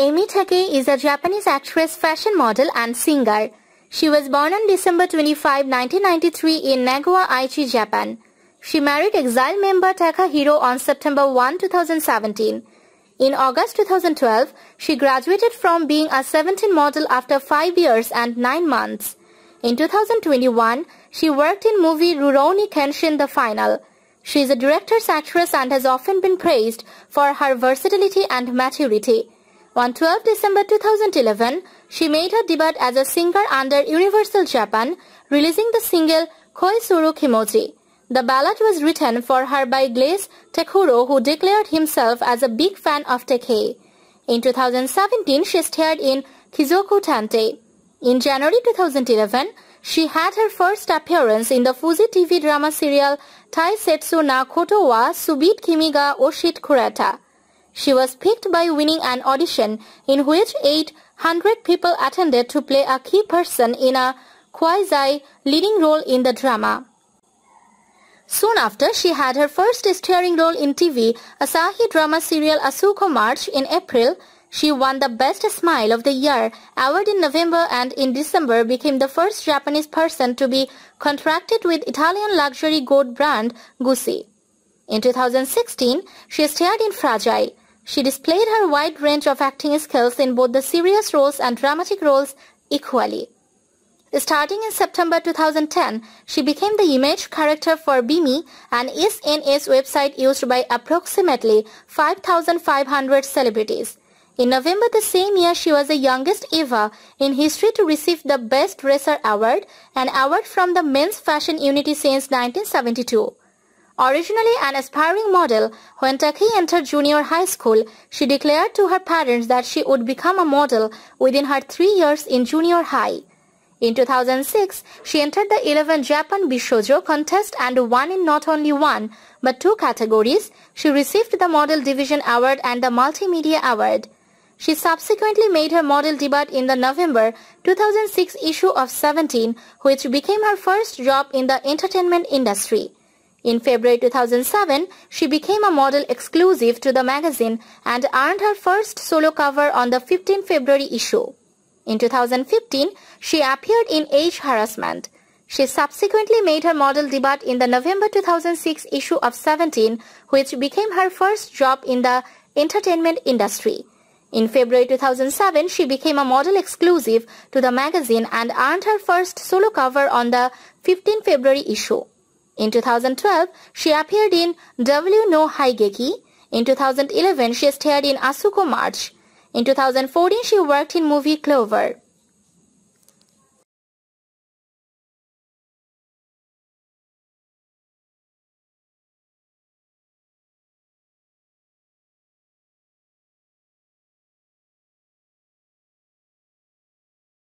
Amy Take is a Japanese actress, fashion model, and singer. She was born on December 25, 1993 in Nagoya, Aichi, Japan. She married exile member Takahiro on September 1, 2017. In August 2012, she graduated from being a 17 model after 5 years and 9 months. In 2021, she worked in movie Rurouni Kenshin The Final. She is a director's actress and has often been praised for her versatility and maturity. On 12 December 2011, she made her debut as a singer under Universal Japan, releasing the single Koi Suru Kimoji. The ballad was written for her by Glaze Tekuro who declared himself as a big fan of Takei. In 2017, she starred in Kizoku Tante. In January 2011, she had her first appearance in the Fuji TV drama serial Tai Setsu na Koto wa Subit Kimi ga Oshit Kurata. She was picked by winning an audition in which 800 people attended to play a key person in a quasi-leading role in the drama. Soon after, she had her first starring role in TV Asahi drama serial Asuko March in April. She won the Best Smile of the Year award in November and in December became the first Japanese person to be contracted with Italian luxury goat brand Gucci. In 2016, she starred in Fragile. She displayed her wide range of acting skills in both the serious roles and dramatic roles equally. Starting in September 2010, she became the image character for Bimi, an SNS website used by approximately 5,500 celebrities. In November the same year, she was the youngest ever in history to receive the Best Dresser Award, an award from the Men's Fashion Unity since 1972. Originally an aspiring model, when Taki entered junior high school, she declared to her parents that she would become a model within her three years in junior high. In 2006, she entered the 11 Japan Bishojo contest and won in not only one, but two categories. She received the Model Division Award and the Multimedia Award. She subsequently made her model debut in the November 2006 issue of 17, which became her first job in the entertainment industry. In February 2007, she became a model exclusive to the magazine and earned her first solo cover on the 15 February issue. In 2015, she appeared in Age Harassment. She subsequently made her model debut in the November 2006 issue of 17, which became her first job in the entertainment industry. In February 2007, she became a model exclusive to the magazine and earned her first solo cover on the 15 February issue. In 2012, she appeared in W no Haigeki. In 2011, she starred in Asuko March. In 2014, she worked in movie Clover.